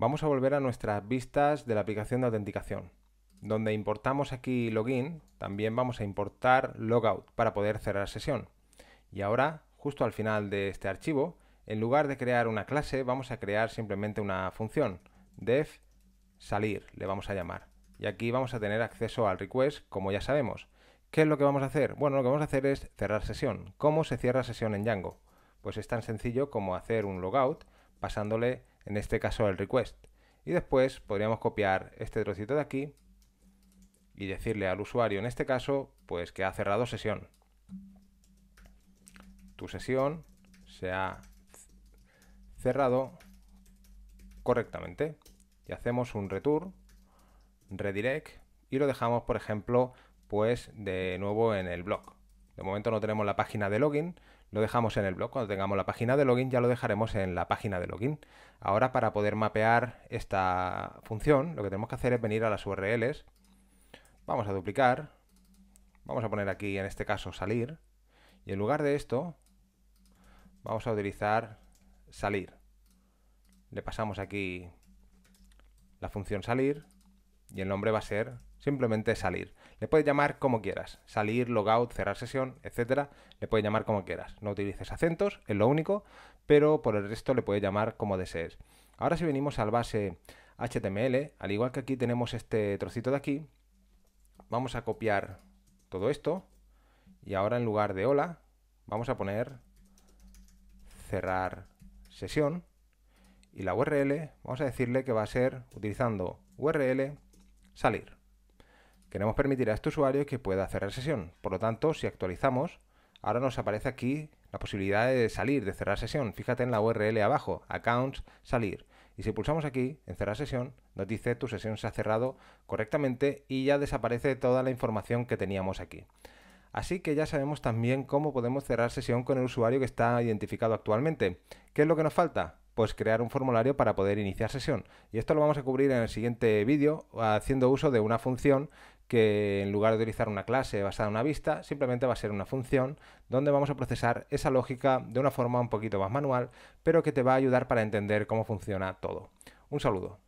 Vamos a volver a nuestras vistas de la aplicación de autenticación. Donde importamos aquí login, también vamos a importar logout para poder cerrar sesión. Y ahora, justo al final de este archivo, en lugar de crear una clase, vamos a crear simplemente una función, def salir, le vamos a llamar. Y aquí vamos a tener acceso al request, como ya sabemos. ¿Qué es lo que vamos a hacer? Bueno, lo que vamos a hacer es cerrar sesión. ¿Cómo se cierra sesión en Django? Pues es tan sencillo como hacer un logout pasándole en este caso el request. Y después podríamos copiar este trocito de aquí y decirle al usuario, en este caso, pues que ha cerrado sesión. Tu sesión se ha cerrado correctamente. Y hacemos un return, redirect, y lo dejamos, por ejemplo, pues de nuevo en el blog. De momento no tenemos la página de login, lo dejamos en el blog. Cuando tengamos la página de login ya lo dejaremos en la página de login. Ahora para poder mapear esta función, lo que tenemos que hacer es venir a las URLs. Vamos a duplicar. Vamos a poner aquí, en este caso, salir. Y en lugar de esto, vamos a utilizar salir. Le pasamos aquí la función salir y el nombre va a ser Simplemente salir. Le puedes llamar como quieras. Salir, logout, cerrar sesión, etcétera. Le puedes llamar como quieras. No utilices acentos, es lo único, pero por el resto le puedes llamar como desees. Ahora si venimos al base HTML, al igual que aquí tenemos este trocito de aquí, vamos a copiar todo esto y ahora en lugar de hola vamos a poner cerrar sesión y la URL vamos a decirle que va a ser utilizando URL salir queremos permitir a este usuario que pueda cerrar sesión. Por lo tanto, si actualizamos, ahora nos aparece aquí la posibilidad de salir, de cerrar sesión. Fíjate en la URL abajo, accounts, salir. Y si pulsamos aquí, en cerrar sesión, nos dice tu sesión se ha cerrado correctamente y ya desaparece toda la información que teníamos aquí. Así que ya sabemos también cómo podemos cerrar sesión con el usuario que está identificado actualmente. ¿Qué es lo que nos falta? Pues crear un formulario para poder iniciar sesión. Y esto lo vamos a cubrir en el siguiente vídeo haciendo uso de una función que en lugar de utilizar una clase basada en una vista, simplemente va a ser una función donde vamos a procesar esa lógica de una forma un poquito más manual, pero que te va a ayudar para entender cómo funciona todo. Un saludo.